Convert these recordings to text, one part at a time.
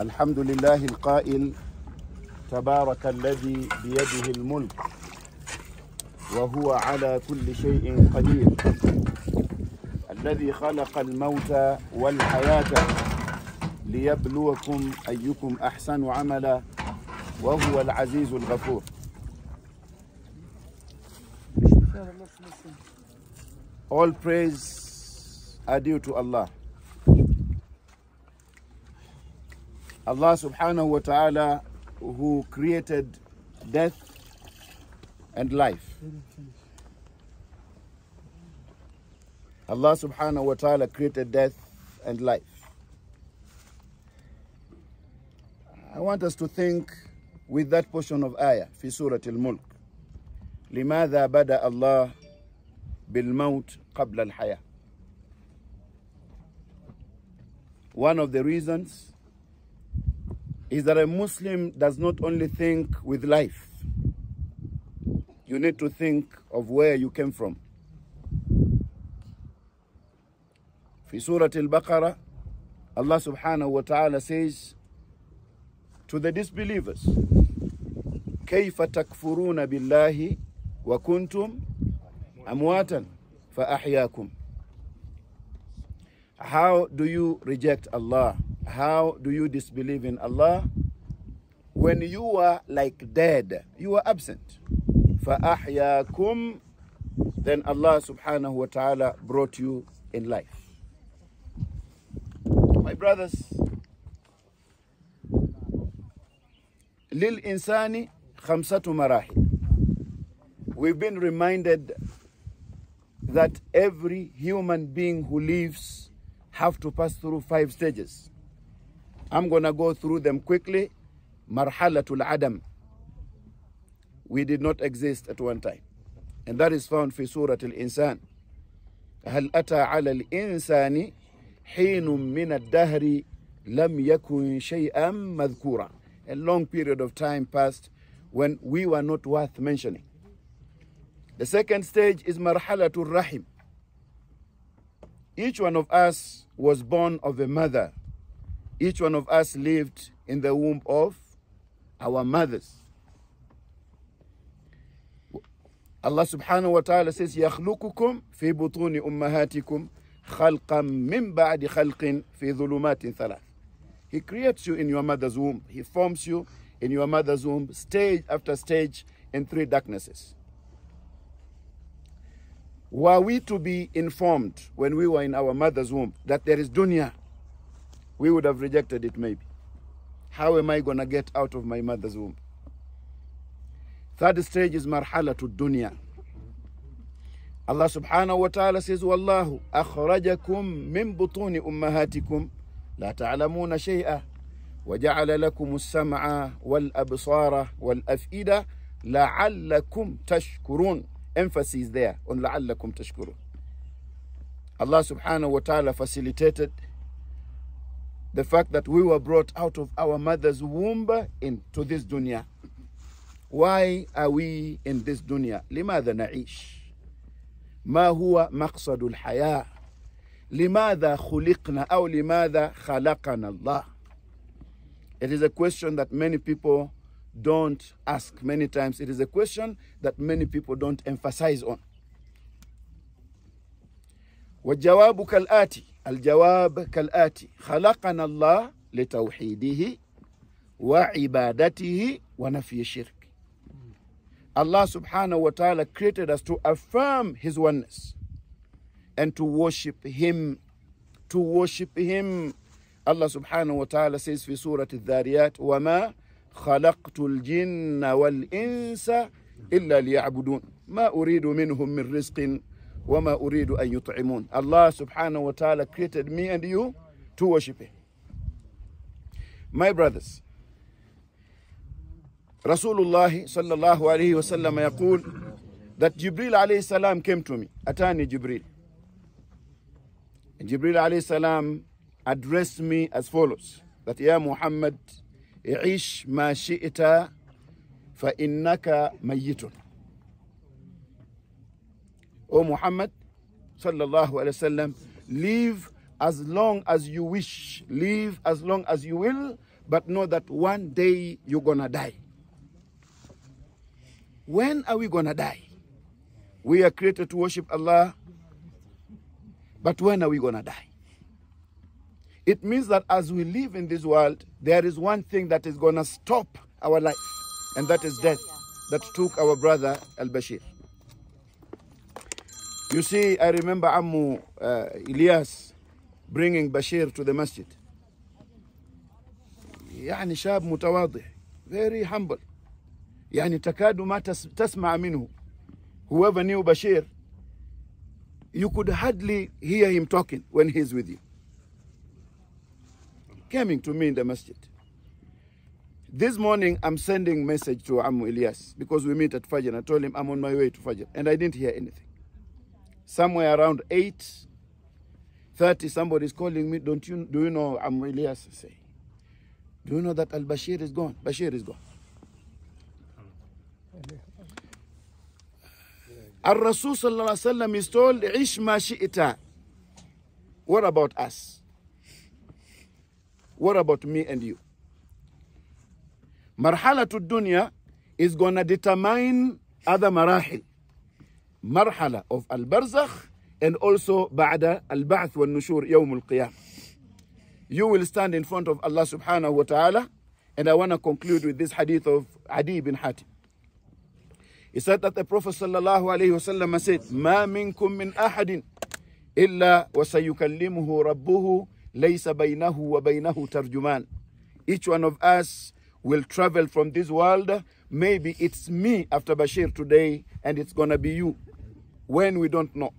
الحمد لله القائل تبارك الذي بيده الملك وهو على كل شيء قدير الذي خلق الموت والحياة ليبلوكم أيكم أحسن عملا وهو العزيز الغفور All praise are due to Allah Allah subhanahu wa ta'ala who created death and life. Allah subhanahu wa ta'ala created death and life. I want us to think with that portion of ayah في سورة الملك لماذا بدأ الله بالموت قبل الحياة One of the reasons is that a Muslim does not only think with life. You need to think of where you came from. Surah Al-Baqarah, Allah subhanahu wa ta'ala says to the disbelievers كيف تكفرون بالله وكنتم أمواتا فأحياكم How do you reject Allah how do you disbelieve in Allah? When you are like dead, you are absent. فَأَحْيَاكُمْ Then Allah subhanahu wa ta'ala brought you in life. My brothers, لِلْإِنسَانِ خَمْسَةُ مَرَاحِلٍ We've been reminded that every human being who lives have to pass through five stages. I'm going to go through them quickly. Marhalatul Adam. We did not exist at one time. And that is found في سورة الإنسان. هل أتى على الإنسان حين من الدهر لم يكن شيئا مذكورا. A long period of time passed when we were not worth mentioning. The second stage is Marhalatul Rahim. Each one of us was born of a mother each one of us lived in the womb of our mothers. Allah subhanahu wa ta'ala says, يَخْلُقُكُمْ فِي بُطُونِ أُمَّهَاتِكُمْ خَلْقًا مِّن بَعْدِ خَلْقٍ فِي ظُلُمَاتٍ ثَلَاثٍ He creates you in your mother's womb. He forms you in your mother's womb, stage after stage, in three darknesses. Were we to be informed when we were in our mother's womb that there is dunya, we would have rejected it maybe. How am I going to get out of my mother's womb? Third stage is marhala to dunya. Allah subhanahu wa ta'ala says, Wallahu akhrajakum min butuni ummahatikum la ta'lamuna shay'a وجعل لكم السمع والأبصار afida la'allakum tashkurun." emphasis there on la'allakum tashkurun." Allah subhanahu wa ta'ala facilitated the fact that we were brought out of our mother's womb into this dunya. Why are we in this dunya? لماذا نعيش؟ ما هو مقصد الحياة؟ لماذا خلقنا أو لماذا خلقنا الله؟ It is a question that many people don't ask many times. It is a question that many people don't emphasize on. وجوابك الآتي الجواب كالآتي خلقنا الله لتوحيده وعبادته ونفي الشرك الله سبحانه وتعالى created us to affirm His oneness and to worship Him. To worship Him. الله سبحانه وتعالى says في سورة الذاريات وما خلقت الجن والإنس إلا ليعبدون ما أريد منهم من رزق وَمَا أُرِيدُ أَن يُطْعِمُونَ الله subhanahu wa ta'ala created me and you to worship Him. My brothers, Rasulullah الله عليه وسلم يقول that جبريل عليه السلام came to me. أتاني جبريل جبريل عليه السلام addressed me as follows. That Ya Muhammad, عيش ma شئت فإنك ميتون mayyitun. O Muhammad sallallahu alaihi wasallam, live as long as you wish, live as long as you will, but know that one day you're gonna die. When are we gonna die? We are created to worship Allah, but when are we gonna die? It means that as we live in this world, there is one thing that is gonna stop our life, and that is death that took our brother Al Bashir. You see, I remember Amu uh, Ilyas bringing Bashir to the masjid. يعني شاب متواضع very humble يعني تكاد ما تسمع منه whoever knew Bashir you could hardly hear him talking when he's with you coming to me in the masjid this morning I'm sending message to Amu Ilyas because we meet at Fajr And I told him I'm on my way to Fajr and I didn't hear anything somewhere around 8.30, somebody's calling me, don't you, do you know I'm Elias? I say, do you know that Al-Bashir is gone? Bashir is gone. Al-Rasul sallallahu alayhi wasallam sallam is told, Ish ma shi'ita. What about us? What about me and you? Marhala to dunya is going to determine other marahil marhala of al-barzakh and also ba'da al-ba'th wal-nushur yawm al-qiyam. You will stand in front of Allah subhanahu wa ta'ala and I want to conclude with this hadith of Adi bin Hatim. He said that the Prophet sallallahu alayhi wasallam said, مَا مِنْكُمْ مِنْ أَحَدٍ إِلَّا وَسَيُكَلِّمُهُ رَبُّهُ لَيْسَ بَيْنَهُ وَبَيْنَهُ تَرْجُمَانٍ Each one of us will travel from this world. Maybe it's me after Bashir today and it's going to be you when we don't know.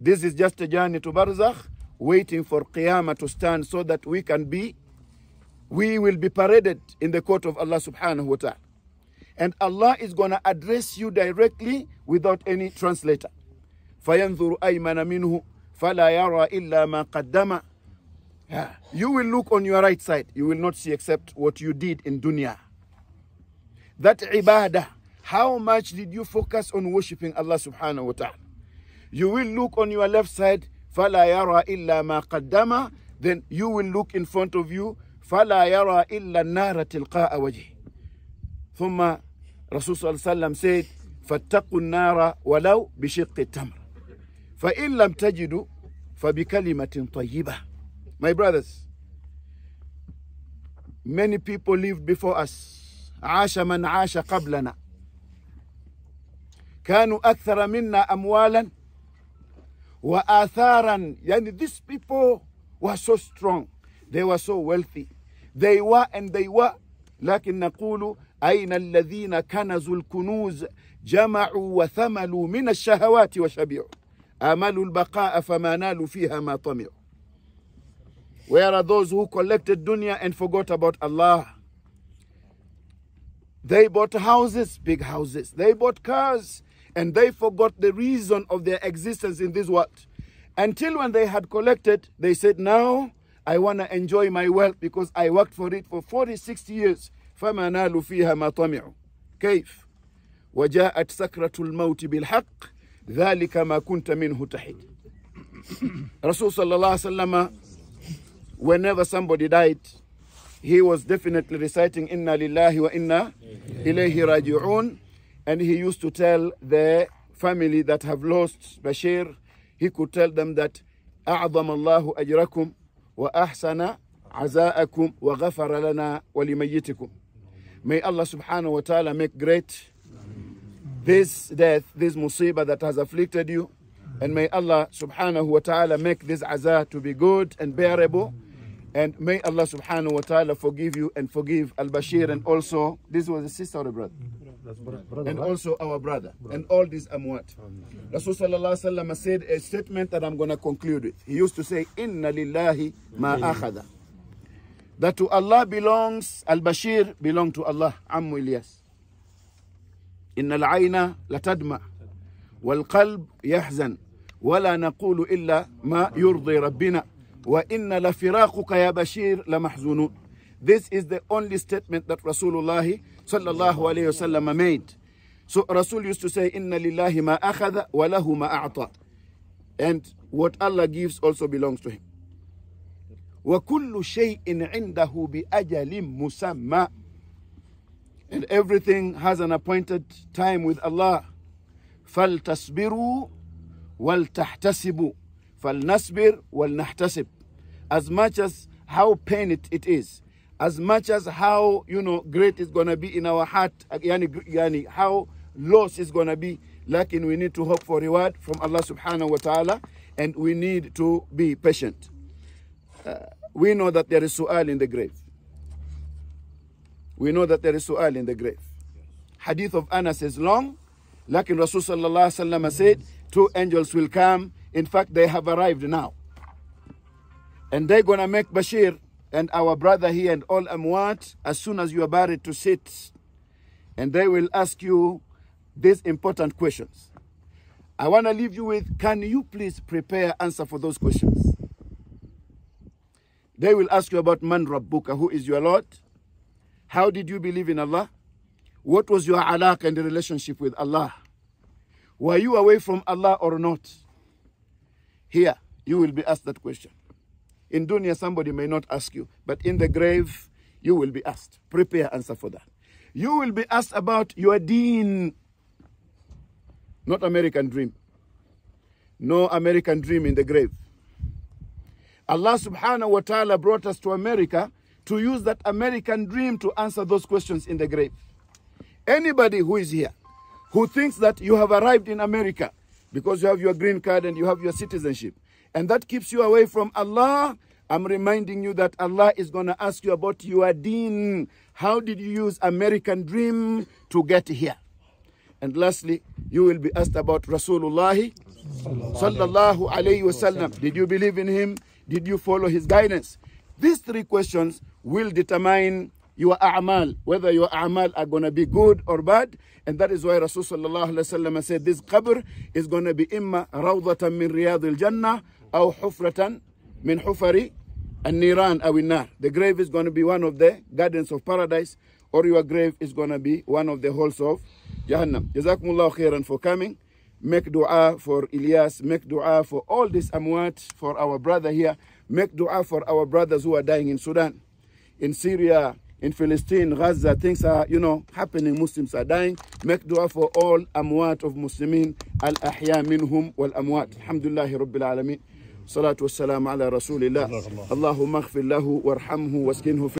This is just a journey to Barzakh, waiting for Qiyamah to stand so that we can be, we will be paraded in the court of Allah subhanahu wa ta'ala. And Allah is going to address you directly without any translator. فَيَنْظُرُ أَيْمَنَ مِنْهُ فَلَا يَرَى إِلَّا مَا قَدَّمَ yeah. You will look on your right side. You will not see except what you did in dunya. That ibadah how much did you focus on worshipping Allah subhanahu wa ta'ala? You will look on your left side, فَلَا يَرَى إِلَّا مَا قَدَّمَ Then you will look in front of you, فَلَا يَرَى إِلَّا النَّارَ تِلْقَاءَ وَجْهِ ثم رَسُولُ اللَّهِ صَلَّى عَلَيْهِ وَسَلَّمَ said, فَاتَّقُوا النَّارَ وَلَوْ بِشِقِّ التَّمْرِ فَإِن لَمْ تَجِدُوا فَبِكَلِمَةٍ طَيِّبَةٍ My brothers, many people lived before us. عَاشَ مَنْ عَاشَ قَبْلَنَا كانوا أكثر منا أموالا وآثارا يعني these people were so strong they were so wealthy they were and they were لكن نقول أين الذين كنزوا الكنوز جمعوا وثملوا من الشهوات وشبعوا آملوا البقاء فما نالوا فيها ما طمعوا Where are those who collected dunya and forgot about Allah? They bought houses, big houses. They bought cars, and they forgot the reason of their existence in this world. Until when they had collected, they said, Now I want to enjoy my wealth because I worked for it for forty-six years. كيف وجاءت سكرة الموت بالحق ذلك ما كنت منه تحيد Rasul sallallahu whenever somebody died, he was definitely reciting Inna lillahi wa inna ilayhi raji'un and he used to tell the family that have lost Bashir, he could tell them that أعظم الله أجركم وأحسن عزاءكم وغفر لنا ولميتكم. May Allah subhanahu wa ta'ala make great this death, this musibah that has afflicted you. And may Allah subhanahu wa ta'ala make this azah to be good and bearable. And may Allah subhanahu wa ta'ala forgive you and forgive Al Bashir. And also, this was a sister or a brother? brother, and also our brother. brother. And all these amwat. Rasulullah said a statement that I'm going to conclude with. He used to say, Inna lillahi ma akhada. That to Allah belongs, Al-Bashir belong to Allah. Ammu Ilyas. latadma, wal لتدمع والقلب يحزن ولا نقول إلا ما يرضي ربنا وإن لفراقك يا بشير لمحزونون This is the only statement that Rasulullah sallallahu alayhi wasallam made. So Rasul used to say, Inna lillahi ma akhada wa lahu ma a'ta. And what Allah gives also belongs to him. وَكُلُّ شَيْءٍ عِنْدَهُ بِأَجَلٍ مُسَمَّى And everything has an appointed time with Allah. Fal nasbir wal nahtasib. As much as how pain it, it is, as much as how you know great is gonna be in our heart yani, yani how loss is gonna be lakin we need to hope for reward from Allah subhanahu wa ta'ala and we need to be patient uh, we know that there is su'al in the grave we know that there is su'al in the grave hadith of Anas is long lakin Rasul sallallahu alaihi wasallam said two angels will come in fact they have arrived now and they're gonna make Bashir and our brother here and all amwat as soon as you are buried to sit and they will ask you these important questions. I want to leave you with, can you please prepare answer for those questions? They will ask you about man rabbuka, who is your Lord? How did you believe in Allah? What was your alaq and the relationship with Allah? Were you away from Allah or not? Here, you will be asked that question. In dunya, somebody may not ask you, but in the grave, you will be asked. Prepare answer for that. You will be asked about your deen, not American dream. No American dream in the grave. Allah subhanahu wa ta'ala brought us to America to use that American dream to answer those questions in the grave. Anybody who is here who thinks that you have arrived in America because you have your green card and you have your citizenship, and that keeps you away from Allah, I'm reminding you that Allah is going to ask you about your deen. How did you use American dream to get here? And lastly, you will be asked about Rasulullah sallallahu alayhi wasallam. Did you believe in him? Did you follow his guidance? These three questions will determine your a'mal, whether your a'mal are going to be good or bad. And that is why Rasul sallallahu alayhi wasallam said this qabr is going to be imma rawdatan min riyadil jannah أو حفرة من حفر النيران أو النار. The grave is going to be one of the gardens of paradise or your grave is going to be one of the halls of Jahannam. Jazakumullah khairan for coming. Make dua for Ilyas. Make dua for all these amwat, for our brother here. Make dua for our brothers who are dying in Sudan, in Syria, in Philistine, Gaza. Things are, you know, happening. Muslims are dying. Make dua for all amwat of Muslimin. Al-ahya minhum wal-amwat. Alhamdulillahi rabbil alameen. صلاة والسلام على رسول الله اللهم اغفر له وارحمه واسكنه في